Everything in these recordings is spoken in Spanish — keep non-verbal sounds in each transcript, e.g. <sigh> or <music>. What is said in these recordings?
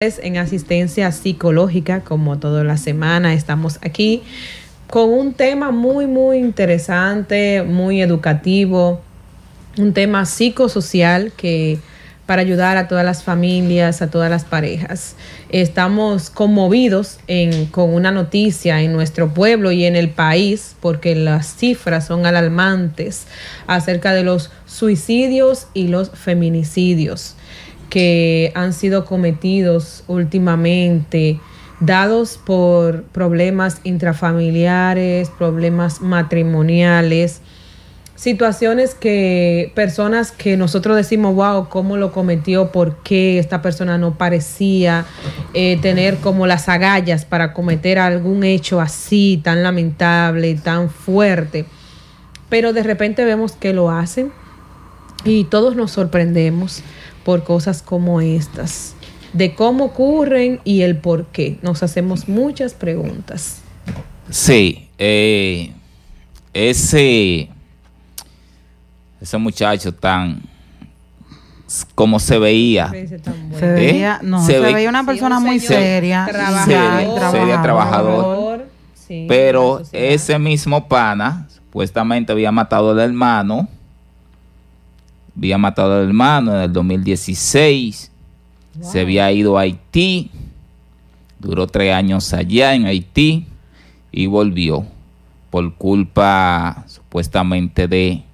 en asistencia psicológica, como toda la semana estamos aquí, con un tema muy, muy interesante, muy educativo, un tema psicosocial que para ayudar a todas las familias, a todas las parejas. Estamos conmovidos con una noticia en nuestro pueblo y en el país, porque las cifras son alarmantes acerca de los suicidios y los feminicidios que han sido cometidos últimamente, dados por problemas intrafamiliares, problemas matrimoniales, situaciones que personas que nosotros decimos, wow, ¿cómo lo cometió? ¿Por qué esta persona no parecía eh, tener como las agallas para cometer algún hecho así, tan lamentable, tan fuerte? Pero de repente vemos que lo hacen y todos nos sorprendemos por cosas como estas, de cómo ocurren y el por qué. Nos hacemos muchas preguntas. Sí, eh, ese, ese muchacho tan como se veía. Se veía, ¿Eh? no, se, veía una persona muy seria, trabajador, seria, trabajador. pero ese mismo pana supuestamente había matado al hermano había matado al hermano en el 2016, se había ido a Haití, duró tres años allá en Haití y volvió por culpa supuestamente de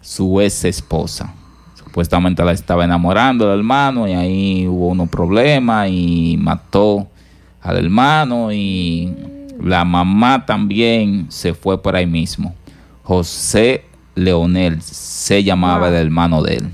su ex esposa. Supuestamente la estaba enamorando del hermano y ahí hubo unos problemas y mató al hermano y la mamá también se fue por ahí mismo. José Leonel se llamaba el hermano de él.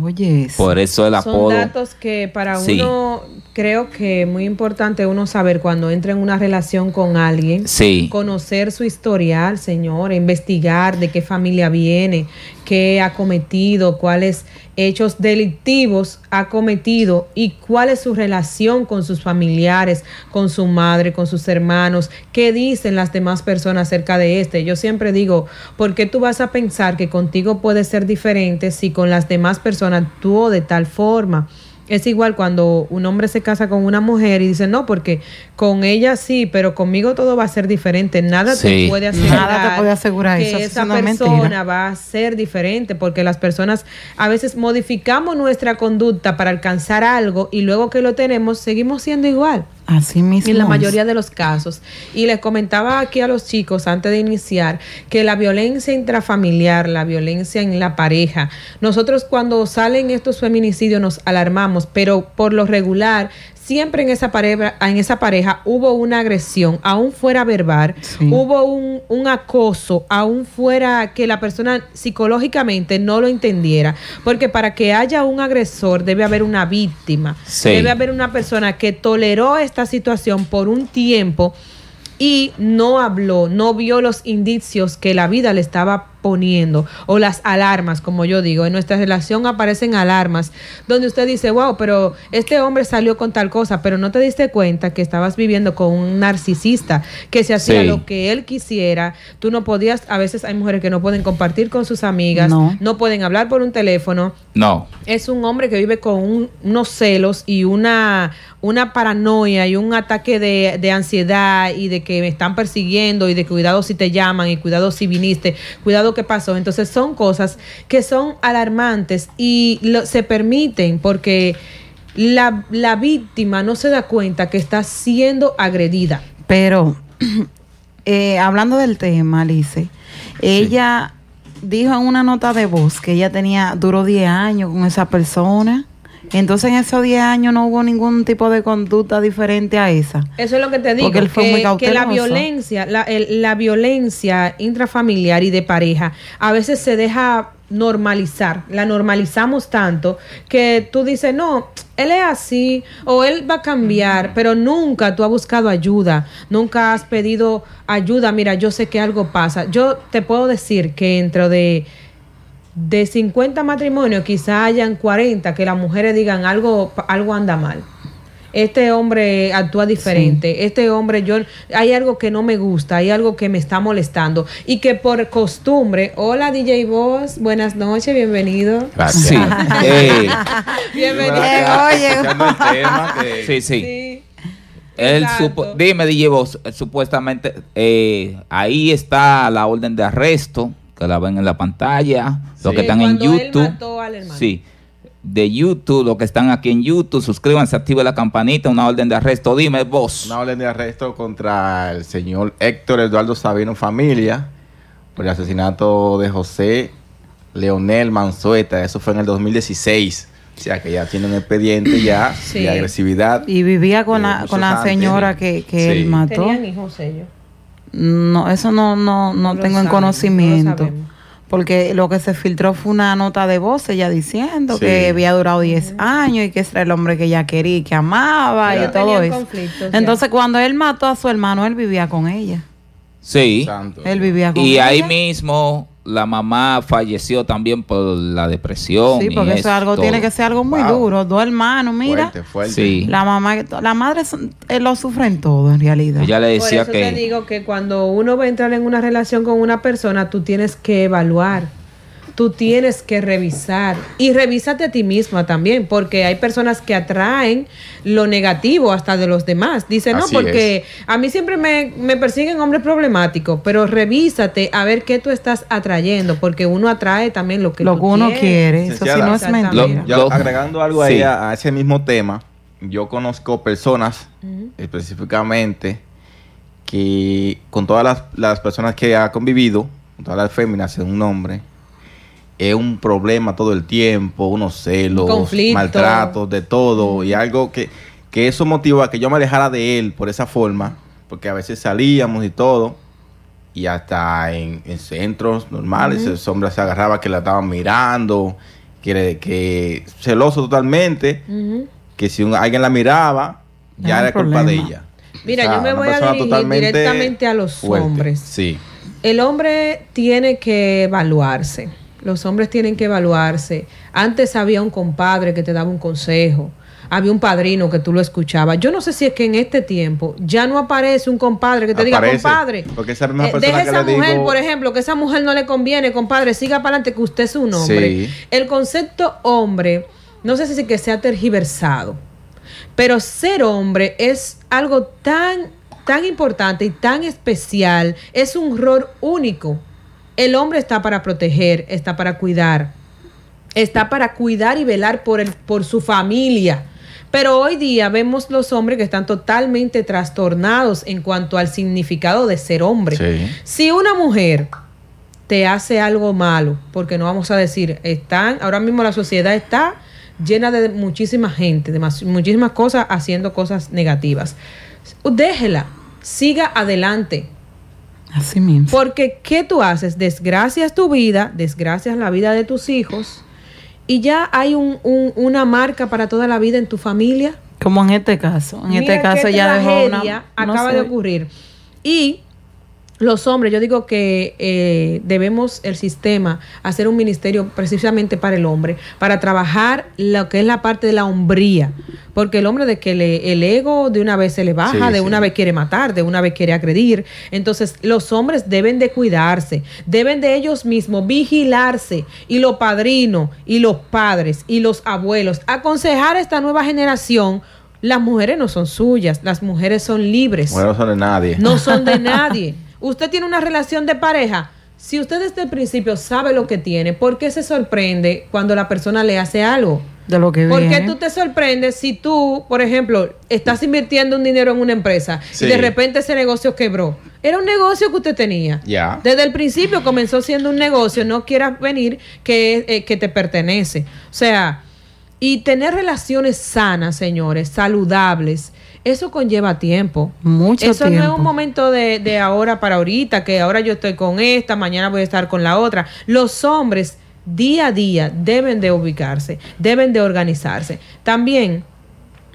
Oye, por eso el apodo. datos que para uno creo que es muy importante uno saber cuando entra en una relación con alguien, conocer su historial, señor, investigar de qué familia viene, ¿Qué ha cometido, cuáles hechos delictivos ha cometido y cuál es su relación con sus familiares, con su madre, con sus hermanos, qué dicen las demás personas acerca de este. Yo siempre digo, ¿por qué tú vas a pensar que contigo puede ser diferente si con las demás personas actuó de tal forma? Es igual cuando un hombre se casa con una mujer y dice, no, porque con ella sí, pero conmigo todo va a ser diferente. Nada te puede asegurar, Nada te puede asegurar que esa persona va a ser diferente, porque las personas a veces modificamos nuestra conducta para alcanzar algo y luego que lo tenemos seguimos siendo igual. Así mismo. En la mayoría de los casos. Y les comentaba aquí a los chicos antes de iniciar que la violencia intrafamiliar, la violencia en la pareja, nosotros cuando salen estos feminicidios nos alarmamos, pero por lo regular siempre en esa pareja, en esa pareja hubo una agresión, aún fuera verbal, hubo un, acoso, aún fuera que la persona psicológicamente no lo entendiera, porque para que haya un agresor debe haber una víctima, debe haber una persona que toleró esta situación por un tiempo y no habló, no vio los indicios que la vida le estaba poniendo o las alarmas, como yo digo. En nuestra relación aparecen alarmas donde usted dice, wow, pero este hombre salió con tal cosa, pero no te diste cuenta que estabas viviendo con un narcisista que se hacía lo que él quisiera. Tú no podías, a veces hay mujeres que no pueden compartir con sus amigas, no, pueden hablar por un teléfono. No. Es un hombre que vive con unos celos y una, una paranoia y un ataque de, de ansiedad y de que me están persiguiendo y de cuidado si te llaman y cuidado si viniste, cuidado que pasó. Entonces son cosas que son alarmantes y se permiten porque la, la víctima no se da cuenta que está siendo agredida. Pero <clears throat> eh, hablando del tema, Alice, ella dijo en una nota de voz que ella tenía, duró 10 años con esa persona. Entonces en esos 10 años no hubo ningún tipo de conducta diferente a esa. Eso es lo que te digo, Porque él fue que, que, la violencia, la, la violencia intrafamiliar y de pareja a veces se deja normalizar, la normalizamos tanto que tú dices, no, él es así o él va a cambiar, pero nunca tú has buscado ayuda, nunca has pedido ayuda, mira, yo sé que algo pasa. Yo te puedo decir que dentro de de 50 matrimonios, quizá hayan 40 que las mujeres digan algo, algo anda mal. Este hombre actúa diferente, este hombre, yo, hay algo que no me gusta, hay algo que me está molestando y que por costumbre, hola DJ Voz, buenas noches, bienvenido. Sí. Bienvenido. sí. sí. Él supo, dime, DJ Voz eh, supuestamente eh, ahí está la orden de arresto que la ven en la pantalla, los que están en YouTube. sí, de YouTube, los que están aquí en YouTube, suscríbanse, activen la campanita, una orden de arresto, dime vos. Una orden de arresto contra el señor Héctor Eduardo Sabino Familia por el asesinato de José Leonel Manzueta, eso fue en el 2016. O sea, que ya tiene un expediente ya de agresividad. Y vivía con eh, la, con la señora que, que él mató. Tenían no, eso no, no, no, tengo en conocimiento. porque lo que se filtró fue una nota de voz ella diciendo que había durado 10 años y que era el hombre que ella quería y que amaba y todo eso. Entonces, cuando él mató a su hermano, él vivía con ella. Sí. él vivía con ella. Y ahí mismo la mamá falleció también por la depresión. Sí, porque eso, algo tiene que ser algo muy duro. Dos hermanos, mira. La mamá, la madre eh, lo sufre en todo en realidad. Ella le decía por eso Te digo que cuando uno va a entrar en una relación con una persona, tú tienes que evaluar tú tienes que revisar y revísate a ti misma también, porque hay personas que atraen lo negativo hasta de los demás. Dice, no, porque a mí siempre me, me persiguen hombres problemáticos, pero revísate a ver qué tú estás atrayendo, porque uno atrae también lo que, lo uno quiere. Eso no es mentira. agregando algo ahí a, ese mismo tema, yo conozco personas específicamente que con todas las, personas que ha convivido, con todas las féminas, en un hombre, es un problema todo el tiempo, unos celos, maltratos, de todo, y algo que, que eso motivó a que yo me alejara de él por esa forma, porque a veces salíamos y todo, y hasta en, centros normales, el hombre se agarraba que la estaban mirando, que, que celoso totalmente, que si alguien la miraba, ya era culpa de ella. Mira, yo me voy a dirigir directamente a los hombres. Sí. El hombre tiene que evaluarse los hombres tienen que evaluarse. Antes había un compadre que te daba un consejo. Había un padrino que tú lo escuchabas. Yo no sé si es que en este tiempo ya no aparece un compadre que te diga, compadre, porque esa eh, esa mujer, por ejemplo, que esa mujer no le conviene, compadre, siga para adelante que usted es un hombre. El concepto hombre, no sé si es que se ha tergiversado, pero ser hombre es algo tan, tan importante y tan especial, es un rol único el hombre está para proteger, está para cuidar, está para cuidar y velar por, por su familia. Pero hoy día vemos los hombres que están totalmente trastornados en cuanto al significado de ser hombre. Si una mujer te hace algo malo, porque no vamos a decir, están, ahora mismo la sociedad está llena de muchísima gente, de muchísimas cosas haciendo cosas negativas. Déjela, siga adelante, Así mismo. Porque ¿qué tú haces? Desgracias tu vida, desgracias la vida de tus hijos y ya hay una marca para toda la vida en tu familia. Como en este caso. En este caso ya dejó una... acaba de ocurrir. Y los hombres, yo digo que eh, debemos el sistema hacer un ministerio precisamente para el hombre, para trabajar lo que es la parte de la hombría, porque el hombre de que le, el ego de una vez se le baja, de una vez quiere matar, de una vez quiere agredir, entonces los hombres deben de cuidarse, deben de ellos mismos vigilarse y los padrinos y los padres y los abuelos, aconsejar a esta nueva generación las mujeres no son suyas, las mujeres son libres. no son de nadie. No son de <laughs> nadie. Usted tiene una relación de pareja. Si usted desde el principio sabe lo que tiene, ¿por qué se sorprende cuando la persona le hace algo? De lo que ¿Por qué tú te sorprendes si tú, por ejemplo, estás invirtiendo un dinero en una empresa y de repente ese negocio quebró? Era un negocio que usted tenía. ya Desde el principio comenzó siendo un negocio, no quieras venir que, eh, que te pertenece. O sea, y tener relaciones sanas, señores, saludables, eso conlleva tiempo. Mucho Eso no es un momento de, ahora para ahorita, que ahora yo estoy con esta, mañana voy a estar con la otra. Los hombres día a día deben de ubicarse, deben de organizarse. También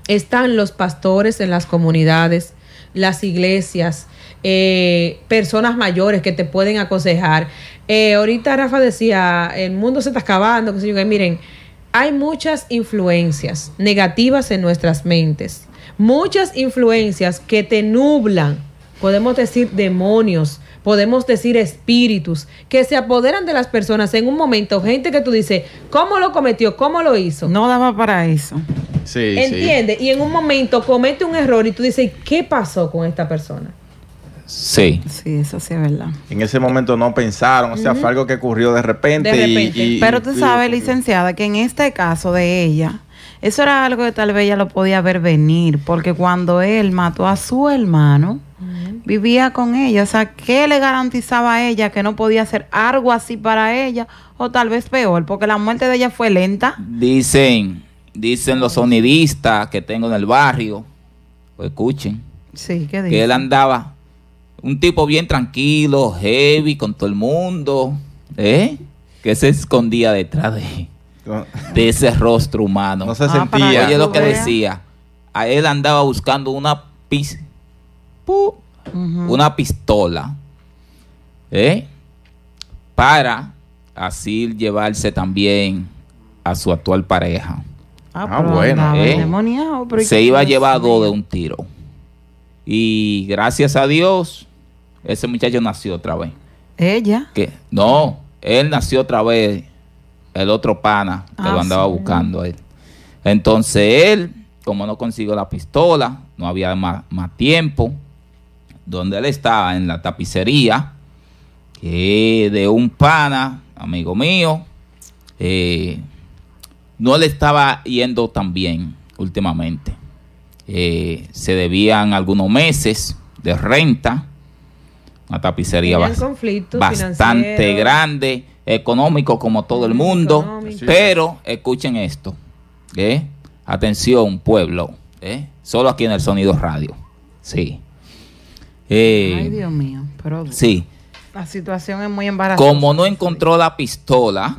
están los pastores en las comunidades, las iglesias, eh, personas mayores que te pueden aconsejar. Eh, ahorita Rafa decía, el mundo se está acabando, que que miren, hay muchas influencias negativas en nuestras mentes muchas influencias que te nublan, podemos decir demonios, podemos decir espíritus, que se apoderan de las personas en un momento, gente que tú dices, ¿cómo lo cometió? ¿Cómo lo hizo? No daba para eso. Sí, ¿Entiendes? Y en un momento comete un error y tú dices, ¿qué pasó con esta persona? Sí. Sí, eso sí es verdad. En ese momento no pensaron, o sea, fue algo que ocurrió de repente. De repente. Pero tú sabes, licenciada, que en este caso de ella, eso era algo que tal vez ella lo podía ver venir, porque cuando él mató a su hermano, vivía con ella. O sea, ¿qué le garantizaba a ella que no podía hacer algo así para ella? O tal vez peor, porque la muerte de ella fue lenta. Dicen, dicen los sonidistas que tengo en el barrio, escuchen, sí, ¿qué que él andaba un tipo bien tranquilo, heavy, con todo el mundo, ¿eh? que se escondía detrás de de ese rostro humano. No se ah, sentía. Oye lo que decía. A él andaba buscando una una pistola, ¿eh? Para así llevarse también a su actual pareja. Ah, ah ¿Eh? Se iba llevado de un tiro. Y gracias a Dios, ese muchacho nació otra vez. ¿Ella? ¿Qué? No, él nació otra vez el otro pana que lo ah, andaba buscando él. Entonces él, como no consiguió la pistola, no había más, tiempo, donde él estaba, en la tapicería, eh, de un pana, amigo mío, eh, no le estaba yendo tan bien últimamente. Eh, se debían algunos meses de renta, una tapicería bastante grande económico como todo el mundo, pero escuchen esto. ¿eh? Atención, pueblo. ¿eh? Solo aquí en el Sonido Radio. Sí. Eh, Ay, Dios mío. Pero La situación es muy embarazada Como no encontró la pistola,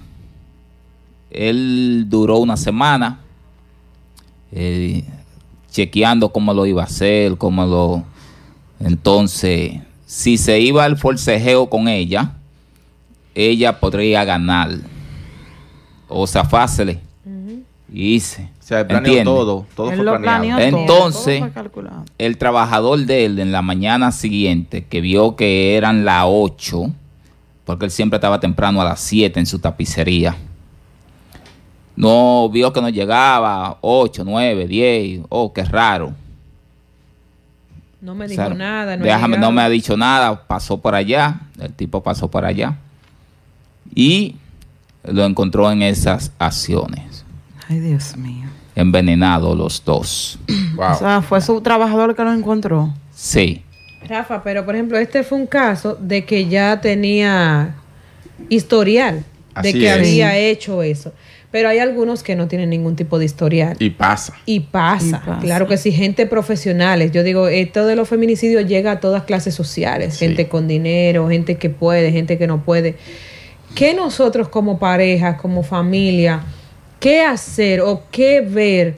él duró una semana eh, chequeando cómo lo iba a hacer, cómo lo... Entonces, si se iba al forcejeo con ella, ella podría ganar o sea fácil Y O sea, planeó todo, todo fue planeado. Entonces, el trabajador de él en la mañana siguiente, que vio que eran las 8, porque él siempre estaba temprano a las 7 en su tapicería, no vio que no llegaba 8, 9, 10, oh, qué raro. No me dijo nada. déjame, no me ha dicho nada. Pasó por allá. El tipo pasó por allá y lo encontró en esas acciones. Ay, Dios mío. Envenenado los dos. <clears throat> O sea, fue su trabajador que lo encontró. Sí. Rafa, pero por ejemplo, este fue un caso de que ya tenía historial de que había hecho eso. Pero hay algunos que no tienen ningún tipo de historial. Y pasa. Y pasa. Claro que sí, gente profesionales. Yo digo, esto de los feminicidios llega a todas clases sociales. Gente con dinero, gente que puede, gente que no puede. ¿qué nosotros como pareja, como familia, qué hacer o qué ver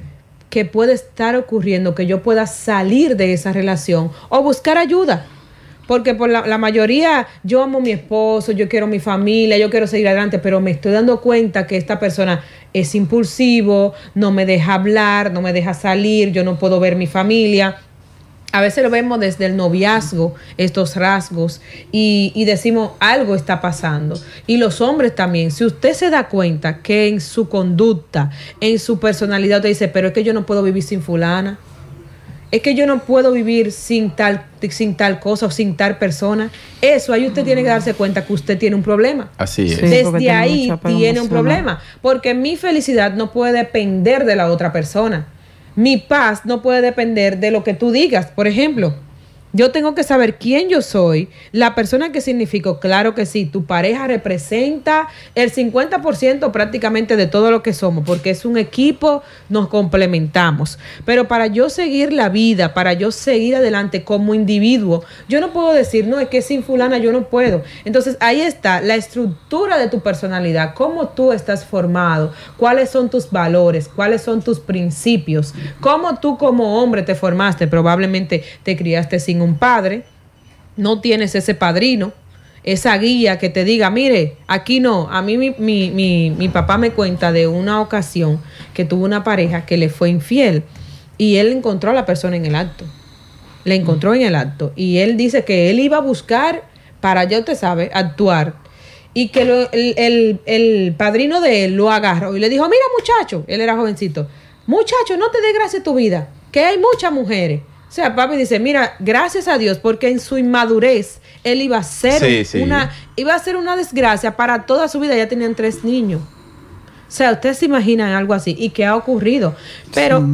que puede estar ocurriendo, que yo pueda salir de esa relación o buscar ayuda? Porque por la, mayoría, yo amo a mi esposo, yo quiero mi familia, yo quiero seguir adelante, pero me estoy dando cuenta que esta persona es impulsivo, no me deja hablar, no me deja salir, yo no puedo ver mi familia a veces lo vemos desde el noviazgo, estos rasgos, y, decimos algo está pasando. Y los hombres también, si usted se da cuenta que en su conducta, en su personalidad, usted dice, pero es que yo no puedo vivir sin fulana, es que yo no puedo vivir sin tal, sin tal cosa o sin tal persona, eso ahí usted tiene que darse cuenta que usted tiene un problema. Así es. desde ahí tiene un problema, porque mi felicidad no puede depender de la otra persona mi paz no puede depender de lo que tú digas, por ejemplo. Yo tengo que saber quién yo soy, la persona que significó Claro que sí, tu pareja representa el 50% prácticamente de todo lo que somos, porque es un equipo, nos complementamos. Pero para yo seguir la vida, para yo seguir adelante como individuo, yo no puedo decir, no, es que sin fulana yo no puedo. Entonces ahí está la estructura de tu personalidad, cómo tú estás formado, cuáles son tus valores, cuáles son tus principios, cómo tú como hombre te formaste, probablemente te criaste sin un padre, no tienes ese padrino, esa guía que te diga, mire, aquí no, a mí mi, papá me cuenta de una ocasión que tuvo una pareja que le fue infiel y él encontró a la persona en el acto, le encontró en el acto y él dice que él iba a buscar, para ya usted sabe, actuar y que el, el, padrino de él lo agarró y le dijo, mira muchacho, él era jovencito, muchacho, no te desgracias tu vida, que hay muchas mujeres. O sea, papi dice, mira, gracias a Dios, porque en su inmadurez él iba a ser una, iba a ser una desgracia para toda su vida. Ya tenían tres niños. O sea, ustedes se imaginan algo así y qué ha ocurrido. Pero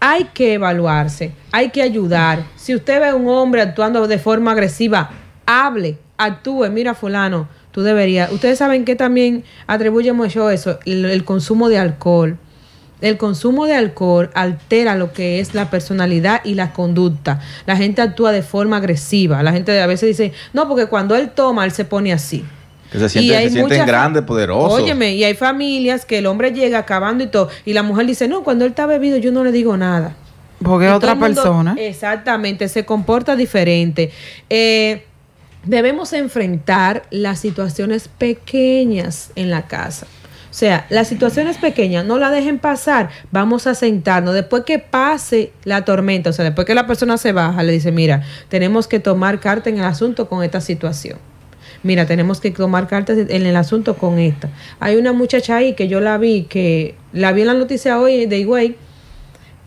hay que evaluarse, hay que ayudar. Si usted ve a un hombre actuando de forma agresiva, hable, actúe. Mira, fulano, tú deberías. Ustedes saben que también atribuye mucho eso, el consumo de alcohol el consumo de alcohol altera lo que es la personalidad y la conducta. La gente actúa de forma agresiva. La gente a veces dice, no, porque cuando él toma, él se pone así. se sienten, y hay grandes, Óyeme, y hay familias que el hombre llega acabando y todo, y la mujer dice, no, cuando él está bebido yo no le digo nada. Porque es otra persona. Exactamente, se comporta diferente. Eh, debemos enfrentar las situaciones pequeñas en la casa. O sea, la situación es pequeña, no la dejen pasar, vamos a sentarnos. Después que pase la tormenta, o sea, después que la persona se baja, le dice, mira, tenemos que tomar carta en el asunto con esta situación. Mira, tenemos que tomar cartas en el asunto con esta. Hay una muchacha ahí que yo la vi, que la vi en la noticia hoy de Higüey,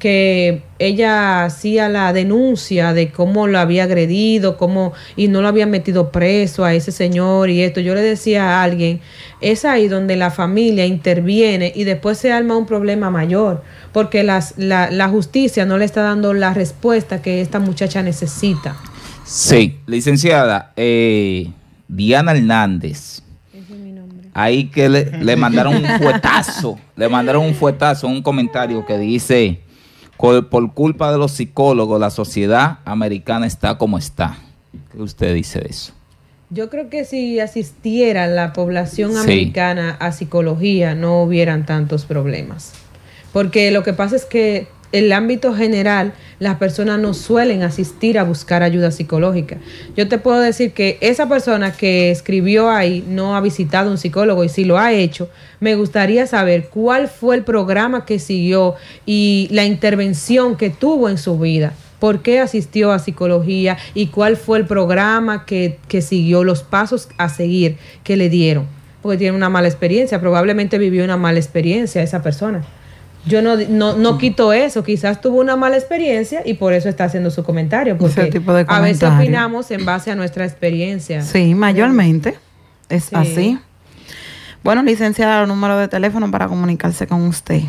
que ella hacía la denuncia de cómo lo había agredido, cómo y no lo había metido preso a ese señor y esto. Yo le decía a alguien, es ahí donde la familia interviene y después se arma un problema mayor, porque la, justicia no le está dando la respuesta que esta muchacha necesita. Sí, licenciada, eh, Diana Hernández ahí que le, le, mandaron un <laughs> fuetazo, le mandaron un fuetazo, un comentario que dice, por culpa de los psicólogos la sociedad americana está como está. ¿Qué usted dice de eso? Yo creo que si asistiera la población americana a psicología no hubieran tantos problemas. Porque lo que pasa es que en el ámbito general, las personas no suelen asistir a buscar ayuda psicológica. Yo te puedo decir que esa persona que escribió ahí no ha visitado un psicólogo y si lo ha hecho, me gustaría saber cuál fue el programa que siguió y la intervención que tuvo en su vida por qué asistió a psicología y cuál fue el programa que, que, siguió, los pasos a seguir que le dieron. Porque tiene una mala experiencia, probablemente vivió una mala experiencia esa persona yo no, no, quito eso, quizás tuvo una mala experiencia y por eso está haciendo su comentario, porque a veces opinamos en base a nuestra experiencia. Sí, mayormente es así. Bueno, licenciada, el número de teléfono para comunicarse con usted.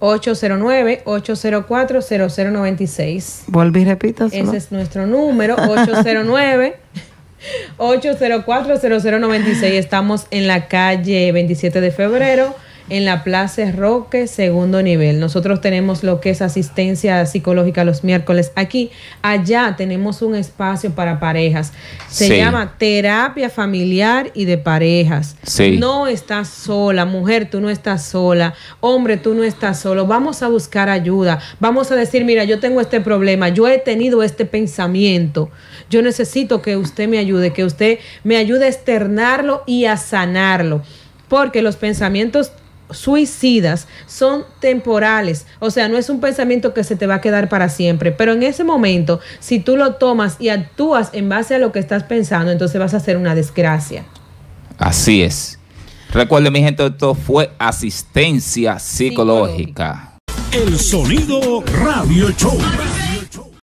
809-804-0096. Volví, repita. Ese es nuestro número, 809. 804-0096. Estamos en la calle 27 de febrero, en la Plaza Roque, segundo nivel. Nosotros tenemos lo que es asistencia psicológica los miércoles aquí. Allá tenemos un espacio para parejas. Se llama terapia familiar y de parejas. No estás sola, mujer, tú no estás sola, hombre, tú no estás solo. Vamos a buscar ayuda. Vamos a decir, mira, yo tengo este problema, yo he tenido este pensamiento. Yo necesito que usted me ayude, que usted me ayude a externarlo y a sanarlo. Porque los pensamientos suicidas son temporales, o sea, no es un pensamiento que se te va a quedar para siempre, pero en ese momento, si tú lo tomas y actúas en base a lo que estás pensando, entonces vas a hacer una desgracia. Así es. Recuerden, mi gente, esto fue asistencia psicológica. El sonido radio show.